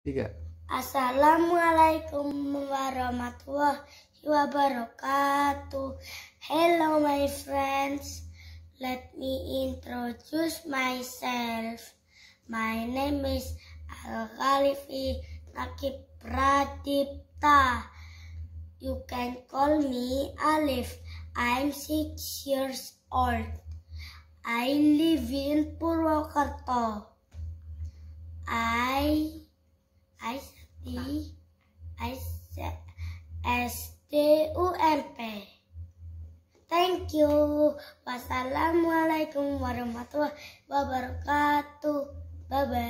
tiga Assalamualaikum warahmatullahi wabarakatuh Hello my friends Let me introduce myself My name is Al-Khalifi Nakib Pradipta You can call me Alif I'm six years old I live in Purwokerto Thank you. Wassalamualaikum warahmatullahi wabarakatuh. Bye bye.